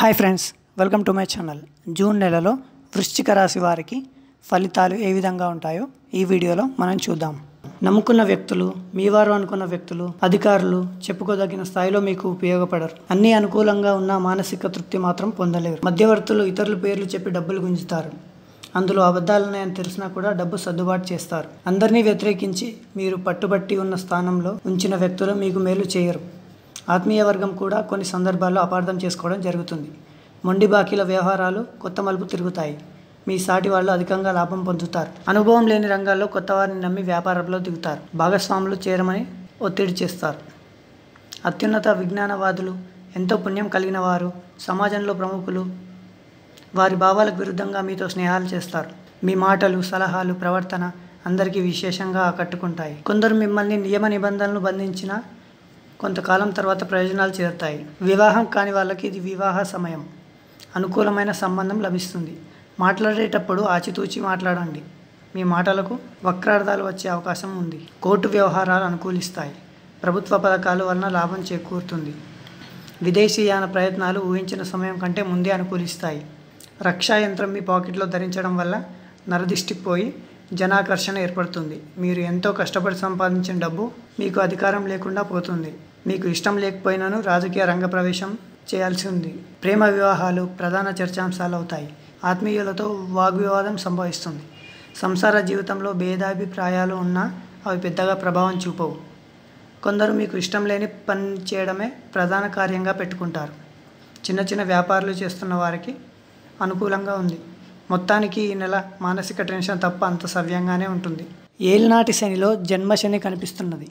hi friends welcome to my channel June నెలలో వృశ్చిక రాశి వారికి ఫలితాలు ఏ విధంగా ఉంటాయో ఈ వీడియోలో మనం చూద్దాం నమ్ముకున్న వ్యక్తులు మీ వారు అనుకున్న వ్యక్తులు అధికారులు చెప్పుకోదగిన స్థాయిలో మీకు ఉపయోగపడరు అన్ని అనుకూలంగా ఉన్న మానసిక తృప్తి మాత్రం పొందలేరు మధ్యవర్తులు ఇతరుల పేర్లు చెప్పి డబ్బులు గుంజుతారు అందులో అబద్ధాలున్నాయని తెలిసినా కూడా డబ్బు సర్దుబాటు చేస్తారు అందరినీ వ్యతిరేకించి మీరు పట్టుబట్టి ఉన్న స్థానంలో ఉంచిన వ్యక్తులు మీకు మేలు చేయరు ఆత్మీయ వర్గం కూడా కొన్ని సందర్భాల్లో అపార్థం చేసుకోవడం జరుగుతుంది మొండి బాకీల వ్యవహారాలు కొత్త మలుపు తిరుగుతాయి మీ సాటి వాళ్ళు అధికంగా లాభం పొందుతారు అనుభవం లేని రంగాల్లో కొత్త వారిని నమ్మి వ్యాపారంలో దిగుతారు భాగస్వాములు చేరమని ఒత్తిడి చేస్తారు అత్యున్నత విజ్ఞానవాదులు ఎంతో పుణ్యం కలిగిన వారు సమాజంలో ప్రముఖులు వారి భావాలకు విరుద్ధంగా మీతో స్నేహాలు చేస్తారు మీ మాటలు సలహాలు ప్రవర్తన అందరికీ విశేషంగా ఆకట్టుకుంటాయి కొందరు మిమ్మల్ని నియమ నిబంధనలు బంధించిన కొంతకాలం తర్వాత ప్రయోజనాలు చేరుతాయి వివాహం కాని వాళ్ళకి ఇది వివాహ సమయం అనుకూలమైన సంబంధం లభిస్తుంది మాట్లాడేటప్పుడు ఆచితూచి మాట్లాడండి మీ మాటలకు వక్రార్థాలు వచ్చే అవకాశం ఉంది కోర్టు వ్యవహారాలు అనుకూలిస్తాయి ప్రభుత్వ పథకాల వలన లాభం చేకూరుతుంది విదేశీయాన ప్రయత్నాలు ఊహించిన సమయం కంటే ముందే అనుకూలిస్తాయి రక్షా యంత్రం మీ పాకెట్లో ధరించడం వల్ల నరదిష్టికి పోయి జనాకర్షణ ఏర్పడుతుంది మీరు ఎంతో కష్టపడి సంపాదించిన డబ్బు మీకు అధికారం లేకుండా పోతుంది మీకు ఇష్టం లేకపోయినను రాజకీయ రంగ ప్రవేశం చేయాల్సి ఉంది ప్రేమ వివాహాలు ప్రధాన చర్చాంశాలు అవుతాయి ఆత్మీయులతో వాగ్వివాదం సంభవిస్తుంది సంసార జీవితంలో భేదాభిప్రాయాలు ఉన్నా అవి పెద్దగా ప్రభావం చూపవు కొందరు మీకు ఇష్టం లేని పని చేయడమే ప్రధాన కార్యంగా పెట్టుకుంటారు చిన్న చిన్న వ్యాపారాలు చేస్తున్న వారికి అనుకూలంగా ఉంది మొత్తానికి ఈ నెల మానసిక టెన్షన్ తప్ప అంత సవ్యంగానే ఉంటుంది ఏలినాటి శనిలో జన్మశని కనిపిస్తున్నది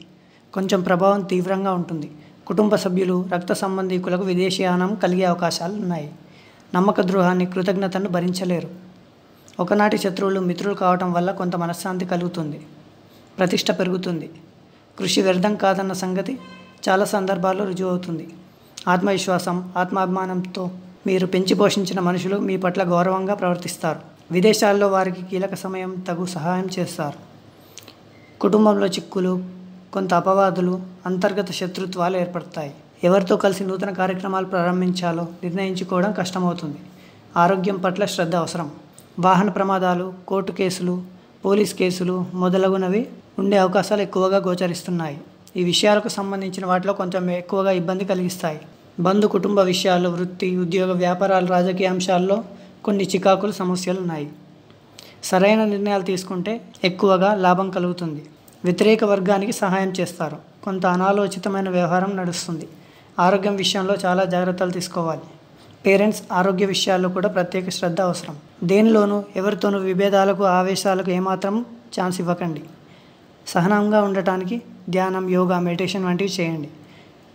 కొంచెం ప్రభావం తీవ్రంగా ఉంటుంది కుటుంబ సభ్యులు రక్త సంబంధికులకు విదేశీయానం కలిగే అవకాశాలు ఉన్నాయి నమ్మక ద్రోహాన్ని కృతజ్ఞతను భరించలేరు ఒకనాటి శత్రువులు మిత్రులు కావటం వల్ల కొంత మనశ్శాంతి కలుగుతుంది ప్రతిష్ట పెరుగుతుంది కృషి వ్యర్థం కాదన్న సంగతి చాలా సందర్భాల్లో రుజువు అవుతుంది ఆత్మవిశ్వాసం ఆత్మాభిమానంతో మీరు పెంచి పోషించిన మనుషులు మీ పట్ల గౌరవంగా ప్రవర్తిస్తారు విదేశాల్లో వారికి కీలక సమయం తగు సహాయం చేస్తారు కుటుంబంలో చిక్కులు కొంత అపవాదులు అంతర్గత శత్రుత్వాలు ఏర్పడతాయి ఎవరితో కలిసి నూతన కార్యక్రమాలు ప్రారంభించాలో నిర్ణయించుకోవడం కష్టమవుతుంది ఆరోగ్యం పట్ల శ్రద్ధ అవసరం వాహన ప్రమాదాలు కోర్టు కేసులు పోలీస్ కేసులు మొదలగునవి ఉండే అవకాశాలు ఎక్కువగా గోచరిస్తున్నాయి ఈ విషయాలకు సంబంధించిన వాటిలో కొంచెం ఎక్కువగా ఇబ్బంది కలిగిస్తాయి బంధు కుటుంబ విషయాలు వృత్తి ఉద్యోగ వ్యాపారాలు రాజకీయ అంశాల్లో కొన్ని చికాకులు సమస్యలు ఉన్నాయి సరైన నిర్ణయాలు తీసుకుంటే ఎక్కువగా లాభం కలుగుతుంది వ్యతిరేక వర్గానికి సహాయం చేస్తారు కొంత అనాలోచితమైన వ్యవహారం నడుస్తుంది ఆరోగ్యం విషయంలో చాలా జాగ్రత్తలు తీసుకోవాలి పేరెంట్స్ ఆరోగ్య విషయాల్లో కూడా ప్రత్యేక శ్రద్ధ అవసరం దేనిలోనూ ఎవరితోనూ విభేదాలకు ఆవేశాలకు ఏమాత్రం ఛాన్స్ ఇవ్వకండి సహనంగా ఉండటానికి ధ్యానం యోగా మెడిటేషన్ వంటివి చేయండి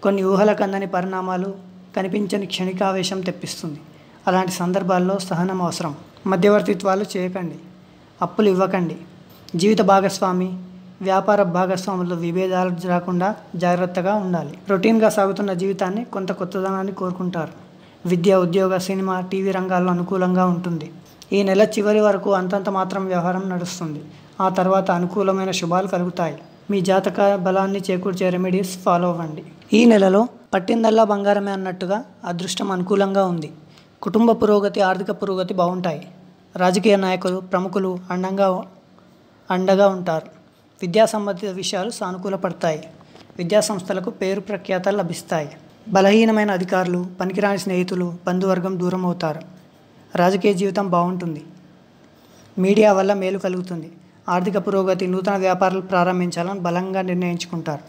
కొన్ని ఊహలకు అందని పరిణామాలు కనిపించని క్షణికావేశం తెప్పిస్తుంది అలాంటి సందర్భాల్లో సహనం అవసరం మధ్యవర్తిత్వాలు చేయకండి అప్పులు ఇవ్వకండి జీవిత భాగస్వామి వ్యాపార భాగస్వాముల విభేదాలు రాకుండా జాగ్రత్తగా ఉండాలి రొటీన్గా సాగుతున్న జీవితాన్ని కొంత కొత్తదనాన్ని కోరుకుంటారు విద్య ఉద్యోగ సినిమా టీవీ రంగాల్లో అనుకూలంగా ఉంటుంది ఈ నెల చివరి వరకు అంతంత మాత్రం వ్యవహారం నడుస్తుంది ఆ తర్వాత అనుకూలమైన శుభాలు కలుగుతాయి మీ జాతక బలాన్ని చేకూర్చే రెమెడీస్ ఫాలో అవ్వండి ఈ నెలలో పట్టిందల్లా బంగారమే అన్నట్టుగా అదృష్టం అనుకూలంగా ఉంది కుటుంబ పురోగతి ఆర్థిక పురోగతి బాగుంటాయి రాజకీయ నాయకులు ప్రముఖులు అండంగా అండగా ఉంటారు విద్యా సంబంధిత విషయాలు సానుకూల పడతాయి విద్యా సంస్థలకు పేరు ప్రఖ్యాతలు లభిస్తాయి బలహీనమైన అధికారులు పనికిరాని స్నేహితులు బంధువర్గం దూరం అవుతారు రాజకీయ జీవితం బాగుంటుంది మీడియా వల్ల మేలు కలుగుతుంది ఆర్థిక పురోగతి నూతన వ్యాపారాలు ప్రారంభించాలని బలంగా నిర్ణయించుకుంటారు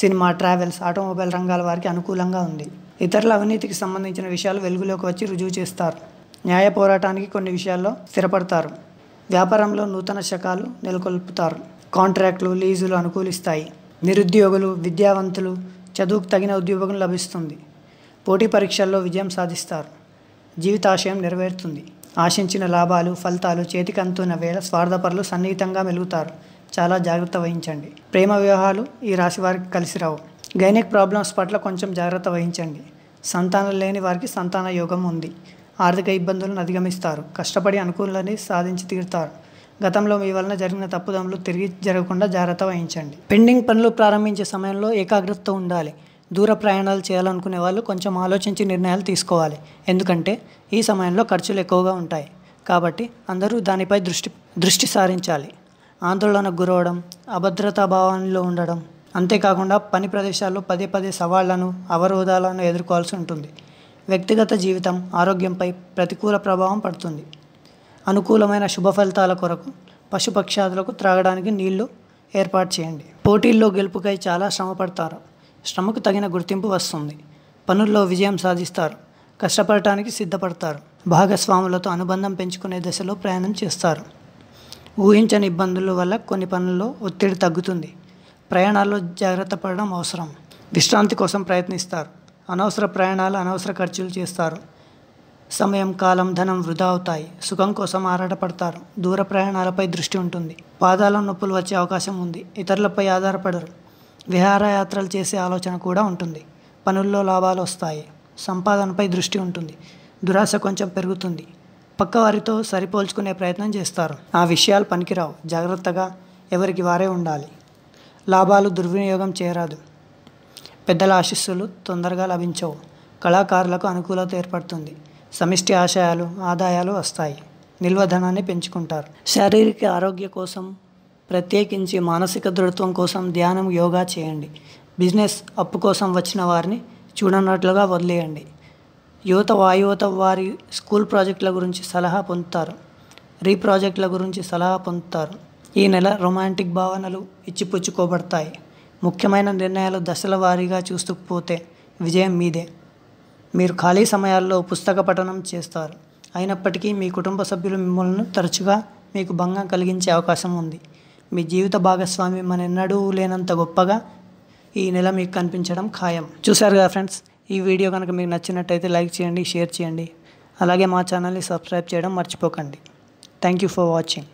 సినిమా ట్రావెల్స్ ఆటోమొబైల్ రంగాల వారికి అనుకూలంగా ఉంది ఇతరుల అవినీతికి సంబంధించిన విషయాలు వెలుగులోకి వచ్చి రుజువు చేస్తారు న్యాయ పోరాటానికి కొన్ని విషయాల్లో స్థిరపడతారు వ్యాపారంలో నూతన శకాలు నెలకొల్పుతారు కాంట్రాక్టులు లీజులు అనుకూలిస్తాయి నిరుద్యోగులు విద్యావంతులు చదువుకు తగిన ఉద్యోగం లభిస్తుంది పోటీ పరీక్షల్లో విజయం సాధిస్తారు జీవితాశయం నెరవేరుతుంది ఆశించిన లాభాలు ఫలితాలు చేతికంతున్న వేళ స్వార్థపరులు సన్నిహితంగా మెలుగుతారు చాలా జాగ్రత్త వహించండి ప్రేమ వివాహాలు ఈ రాశి వారికి కలిసి రావు గైనిక్ ప్రాబ్లమ్స్ పట్ల కొంచెం జాగ్రత్త వహించండి సంతానం లేని వారికి సంతాన యోగం ఉంది ఆర్థిక ఇబ్బందులను అధిగమిస్తారు కష్టపడి అనుకూలని సాధించి తీరుతారు గతంలో మీ వలన జరిగిన తప్పుదములు తిరిగి జరగకుండా జాగ్రత్త వహించండి పెండింగ్ పనులు ప్రారంభించే సమయంలో ఏకాగ్రత ఉండాలి దూర ప్రయాణాలు చేయాలనుకునే వాళ్ళు కొంచెం ఆలోచించి నిర్ణయాలు తీసుకోవాలి ఎందుకంటే ఈ సమయంలో ఖర్చులు ఎక్కువగా ఉంటాయి కాబట్టి అందరూ దానిపై దృష్టి దృష్టి సారించాలి ఆందోళనకు గురవడం అభద్రతా భావనలో ఉండడం అంతేకాకుండా పని ప్రదేశాల్లో పదే పదే సవాళ్లను అవరోధాలను ఎదుర్కోవాల్సి ఉంటుంది వ్యక్తిగత జీవితం ఆరోగ్యంపై ప్రతికూల ప్రభావం పడుతుంది అనుకూలమైన శుభ ఫలితాల కొరకు పశుపక్షాదులకు త్రాగడానికి నీళ్లు ఏర్పాటు చేయండి పోటీల్లో గెలుపుకై చాలా శ్రమ పడతారు శ్రమకు తగిన గుర్తింపు వస్తుంది పనుల్లో విజయం సాధిస్తారు కష్టపడటానికి సిద్ధపడతారు భాగస్వాములతో అనుబంధం పెంచుకునే దశలో ప్రయాణం చేస్తారు ఊహించని ఇబ్బందుల వల్ల కొన్ని పనుల్లో ఒత్తిడి తగ్గుతుంది ప్రయాణాల్లో జాగ్రత్త పడడం అవసరం విశ్రాంతి కోసం ప్రయత్నిస్తారు అనవసర ప్రయాణాలు అనవసర ఖర్చులు చేస్తారు సమయం కాలం ధనం వృధా అవుతాయి సుఖం కోసం ఆరాటపడతారు దూర ప్రయాణాలపై దృష్టి ఉంటుంది పాదాల నొప్పులు వచ్చే అవకాశం ఉంది ఇతరులపై ఆధారపడరు విహారయాత్రలు చేసే ఆలోచన కూడా ఉంటుంది పనుల్లో లాభాలు వస్తాయి సంపాదనపై దృష్టి ఉంటుంది దురాశ కొంచెం పెరుగుతుంది పక్కవారితో సరిపోల్చుకునే ప్రయత్నం చేస్తారు ఆ విషయాలు పనికిరావు జాగ్రత్తగా ఎవరికి వారే ఉండాలి లాభాలు దుర్వినియోగం చేయరాదు పెద్దల ఆశస్సులు తొందరగా లభించవు కళాకారులకు అనుకూలత ఏర్పడుతుంది సమిష్టి ఆశయాలు ఆదాయాలు వస్తాయి నిల్వధనాన్ని పెంచుకుంటారు శారీరక ఆరోగ్య కోసం ప్రత్యేకించి మానసిక దృఢత్వం కోసం ధ్యానం యోగా చేయండి బిజినెస్ అప్పు కోసం వచ్చిన వారిని చూడనట్లుగా వదిలేయండి యువత వాయువత వారి స్కూల్ ప్రాజెక్టుల గురించి సలహా పొందుతారు రీ ప్రాజెక్టుల గురించి సలహా పొందుతారు ఈ నెల రొమాంటిక్ భావనలు ఇచ్చిపుచ్చుకోబడతాయి ముఖ్యమైన నిర్ణయాలు దశల వారీగా చూసుకుపోతే విజయం మీదే మీరు ఖాళీ సమయాల్లో పుస్తక పఠనం చేస్తారు అయినప్పటికీ మీ కుటుంబ సభ్యులు మిమ్మల్ని తరచుగా మీకు భంగం కలిగించే అవకాశం ఉంది మీ జీవిత భాగస్వామి మన ఎన్నడూ లేనంత గొప్పగా ఈ నెల మీకు కనిపించడం ఖాయం కదా ఫ్రెండ్స్ ఈ వీడియో కనుక మీకు నచ్చినట్టయితే లైక్ చేయండి షేర్ చేయండి అలాగే మా ఛానల్ని సబ్స్క్రైబ్ చేయడం మర్చిపోకండి థ్యాంక్ యూ ఫర్ వాచింగ్